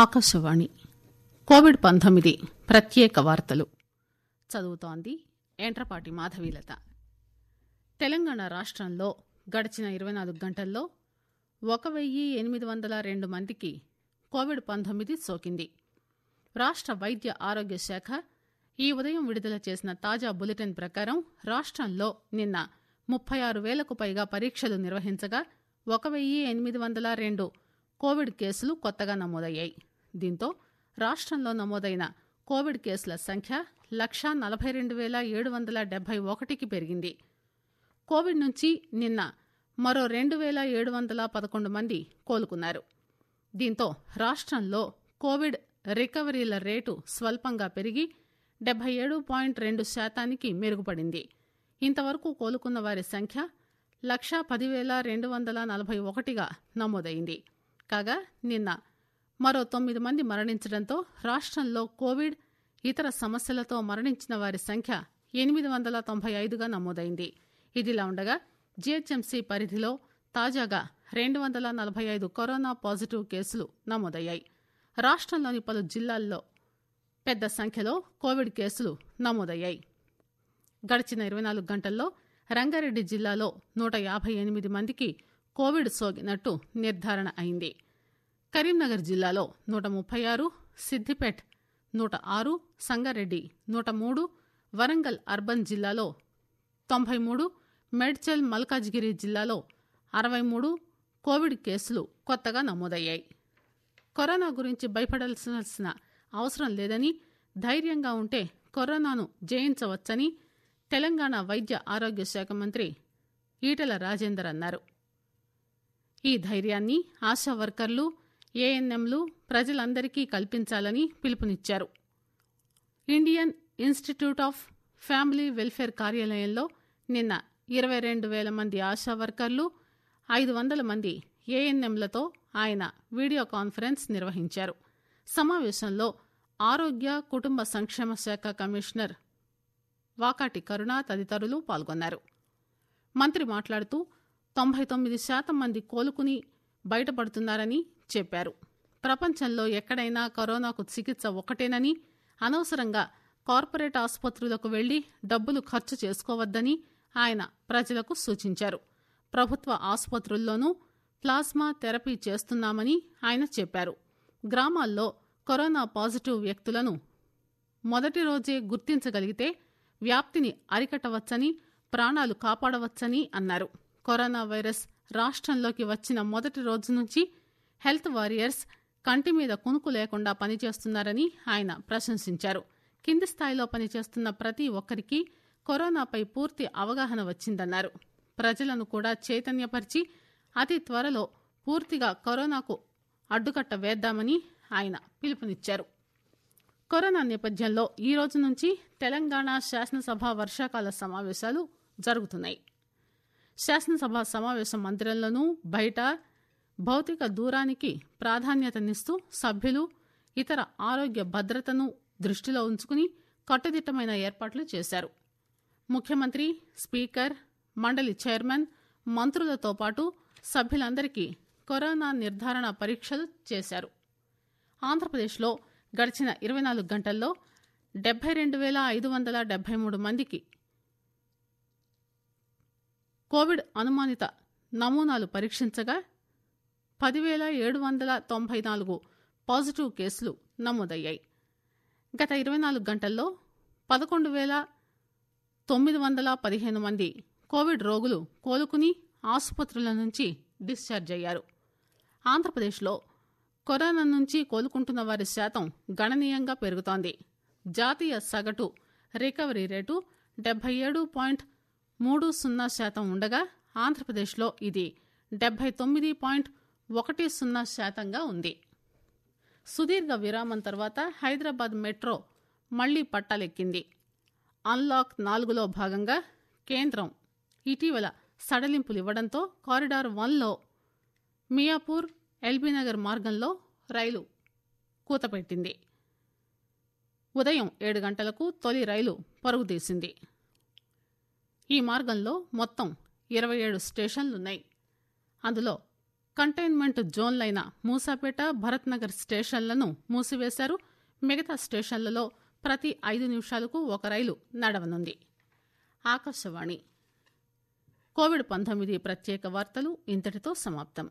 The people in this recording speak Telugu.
ఆకాశవాణి కోవిడ్ పంతొమ్మిది ప్రత్యేక వార్తలు చదువుతోంది ఏంట్రపాటి మాధవీలత తెలంగాణ రాష్ట్రంలో గడిచిన ఇరవై నాలుగు గంటల్లో ఒక వెయ్యి ఎనిమిది వందల రెండు మందికి కోవిడ్ పంతొమ్మిది సోకింది రాష్ట వైద్య ఆరోగ్య శాఖ ఈ ఉదయం విడుదల చేసిన తాజా బులెటిన్ ప్రకారం రాష్ట్రంలో నిన్న ముప్పై ఆరు వేలకు పైగా పరీక్షలు నిర్వహించగా ఒక వెయ్యి ఎనిమిది వందల రెండు కోవిడ్ కేసులు కొత్తగా నమోదయ్యాయి దీంతో రాష్టంలో నమోదైన కోవిడ్ కేసుల సంఖ్య లక్షా నలభై రెండు వేల ఏడు వందల డెబ్బై ఒకటికి పెరిగింది కోవిడ్ నుంచి నిన్న మరో రెండు వేల ఏడు వందల పదకొండు మంది కోలుకున్నారు దీంతో రాష్టంలో కోవిడ్ రికవరీల రేటు స్వల్పంగా పెరిగి డెబ్బై ఏడు పాయింట్ రెండు శాతానికి మెరుగుపడింది ఇంతవరకు కోలుకున్న వారి సంఖ్య లక్షా పదివేల రెండు వందల నలభై ఒకటిగా నమోదైంది కాగా నిన్న మరో తొమ్మిది మంది మరణించడంతో రాష్టంలో కోవిడ్ ఇతర సమస్యలతో మరణించిన వారి సంఖ్య ఎనిమిది వందల తొంభై ఐదుగా నమోదైంది ఇదిలా ఉండగా జీహెచ్ఎంసీ పరిధిలో తాజాగా రెండు వందల నలభై ఐదు కరోనా పాజిటివ్ కేసులు నమోదయ్యాయి రాష్టంలోని పలు జిల్లాల్లో పెద్ద సంఖ్యలో కోవిడ్ కేసులు నమోదయ్యాయి గడిచిన ఇరవై నాలుగు గంటల్లో రంగారెడ్డి జిల్లాలో నూట యాభై ఎనిమిది మందికి కోవిడ్ సోకినట్టు నిర్దారణ అయింది కరీంనగర్ జిల్లాలో నూట ముప్పై ఆరు సిద్దిపేట్ నూట ఆరు సంగారెడ్డి నూట మూడు వరంగల్ అర్బన్ జిల్లాలో తొంభై మూడు మేడ్చల్ మల్కాజ్గిరి జిల్లాలో అరవై మూడు కోవిడ్ కేసులు కొత్తగా నమోదయ్యాయి కరోనా గురించి భయపడాల్సిన అవసరం లేదని ధైర్యంగా ఉంటే కరోనాను జయించవచ్చని తెలంగాణ వైద్య ఆరోగ్య శాఖ మంత్రి ఈటల రాజేందర్ అన్నారు ఈ ధైర్యాన్ని ఆశా వర్కర్లు ఏఎన్ఎంలు ప్రజలందరికీ కల్పించాలని పిలుపునిచ్చారు Indian Institute of Family Welfare కార్యాలయంలో నిన్న ఇరవై రెండు వేల మంది ఆశా వర్కర్లు ఐదు వందల మంది ఏఎన్ఎంలతో ఆయన వీడియో కాన్ఫరెన్స్ నిర్వహించారు సమావేశంలో ఆరోగ్య కుటుంబ సంక్షేమ శాఖ కమిషనర్ వాకాటి కరుణ తదితరులు పాల్గొన్నారు మంత్రి మాట్లాడుతూ తొంభై తొమ్మిది శాతం మంది కోలుకుని బయటపడుతున్నారని చెప్పారు ప్రపంచంలో ఎక్కడైనా కరోనాకు చికిత్స ఒకటేనని అనవసరంగా కార్పొరేట్ ఆసుపత్రులకు వెళ్లి డబ్బులు ఖర్చు చేసుకోవద్దని ఆయన ప్రజలకు సూచించారు ప్రభుత్వ ఆసుపత్రుల్లోనూ ప్లాస్మా థెరపీ చేస్తున్నామని ఆయన చెప్పారు గ్రామాల్లో కరోనా పాజిటివ్ వ్యక్తులను మొదటి రోజే గుర్తించగలిగితే వ్యాప్తిని అరికట్టవచ్చని ప్రాణాలు కాపాడవచ్చని అన్నారు కరోనా వైరస్ రాష్టంలోకి వచ్చిన మొదటి రోజు నుంచి హెల్త్ వారియర్స్ కంటి మీద కునుకు లేకుండా పనిచేస్తున్నారని ఆయన ప్రశంసించారు కింది స్థాయిలో పనిచేస్తున్న ప్రతి ఒక్కరికి కరోనాపై పూర్తి అవగాహన వచ్చిందన్నారు ప్రజలను కూడా చైతన్యపరిచి అతి త్వరలో పూర్తిగా కరోనాకు అడ్డుకట్ట వేద్దామని ఆయన పిలుపునిచ్చారు కరోనా నేపథ్యంలో ఈ రోజు నుంచి తెలంగాణ శాసనసభ వర్షాకాల సమావేశాలు జరుగుతున్నాయి శాసనసభ సమాపేశ మందిరంలోనూ బయట భౌతిక దూరానికి ప్రాధాన్యతనిస్తూ సభ్యులు ఇతర ఆరోగ్య భద్రతను దృష్టిలో ఉంచుకుని కట్టుదిట్టమైన ఏర్పాట్లు చేశారు ముఖ్యమంత్రి స్పీకర్ మండలి చైర్మన్ మంత్రులతో పాటు సభ్యులందరికీ కరోనా నిర్ధారణ పరీక్షలు చేశారు ఆంధ్రప్రదేశ్లో గడిచిన ఇరవై నాలుగు గంటల్లో డెబ్బై రెండు వేల ఐదు వందల డెబ్బై మూడు మందికి కోవిడ్ అనుమానిత నమూనాలు పరీక్షించగా పదివేల ఏడు వందల తొంభై నాలుగు పాజిటివ్ కేసులు నమోదయ్యాయి గత ఇరవై నాలుగు గంటల్లో పదకొండు పేల తొమ్మిది వందల పదిహేను మంది కోవిడ్ రోగులు కోలుకుని ఆసుపత్రుల నుంచి డిశ్చార్జ్ అయ్యారు ఆంధ్రప్రదేశ్లో కరోనా నుంచి కోలుకుంటున్న వారి శాతం గణనీయంగా పెరుగుతోంది జాతీయ సగటు రికవరీ రేటు డెబ్బై ఏడు పాయింట్ మూడు సున్నా శాతం ఉండగా ఆంధ్రప్రదేశ్లో ఇది డెబ్బై తొమ్మిది పాయింట్ ఒకటి సున్నా శాతంగా ఉంది సుదీర్ఘ విరామం తర్వాత హైదరాబాద్ మెట్రో మళ్లీ పట్టాలెక్కింది అన్లాక్ నాలుగులో భాగంగా కేంద్రం ఇటీవల సడలింపులు ఇవ్వడంతో కారిడార్ వన్లో మియాపూర్ ఎల్బీనగర్ మార్గంలో రైలు కూతపెట్టింది ఉదయం ఏడు గంటలకు తొలి రైలు పరుగుదీసింది ఈ మార్గంలో మొత్తం ఇరవై ఏడు స్టేషన్లున్నాయి అందులో కంటైన్మెంట్ జోన్లైన మూసాపేట భరత్నగర్ స్టేషన్లను మూసివేశారు మిగతా స్టేషన్లలో ప్రతి ఐదు నిమిషాలకు ఒక రైలు నడవనుంది ఆకాశవాణి కోవిడ్ పంతొమ్మిది ప్రత్యేక వార్తలు ఇంతటితో సమాప్తం